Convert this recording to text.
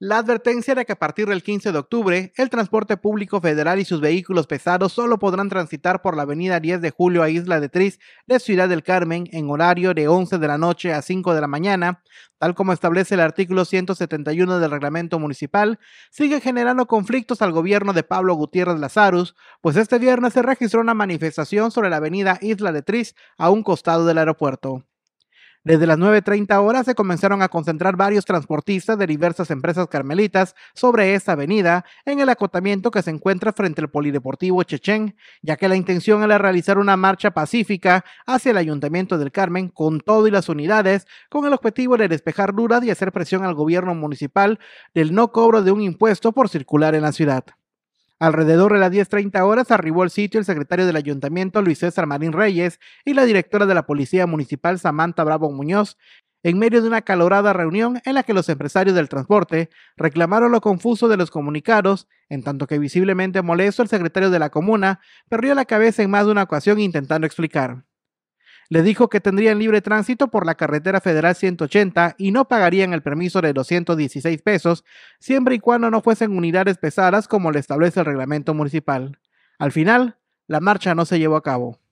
La advertencia era que a partir del 15 de octubre, el transporte público federal y sus vehículos pesados solo podrán transitar por la avenida 10 de julio a Isla de Tris de Ciudad del Carmen en horario de 11 de la noche a 5 de la mañana, tal como establece el artículo 171 del reglamento municipal, sigue generando conflictos al gobierno de Pablo Gutiérrez Lazarus, pues este viernes se registró una manifestación sobre la avenida Isla de Tris a un costado del aeropuerto. Desde las 9.30 horas se comenzaron a concentrar varios transportistas de diversas empresas carmelitas sobre esta avenida en el acotamiento que se encuentra frente al Polideportivo Chechen, ya que la intención era realizar una marcha pacífica hacia el Ayuntamiento del Carmen con todo y las unidades, con el objetivo de despejar dudas y hacer presión al gobierno municipal del no cobro de un impuesto por circular en la ciudad. Alrededor de las 10.30 horas arribó al sitio el secretario del ayuntamiento Luis César Marín Reyes y la directora de la Policía Municipal Samantha Bravo Muñoz, en medio de una calorada reunión en la que los empresarios del transporte reclamaron lo confuso de los comunicados, en tanto que visiblemente molesto el secretario de la comuna perdió la cabeza en más de una ocasión intentando explicar. Le dijo que tendrían libre tránsito por la carretera federal 180 y no pagarían el permiso de 216 pesos, siempre y cuando no fuesen unidades pesadas como le establece el reglamento municipal. Al final, la marcha no se llevó a cabo.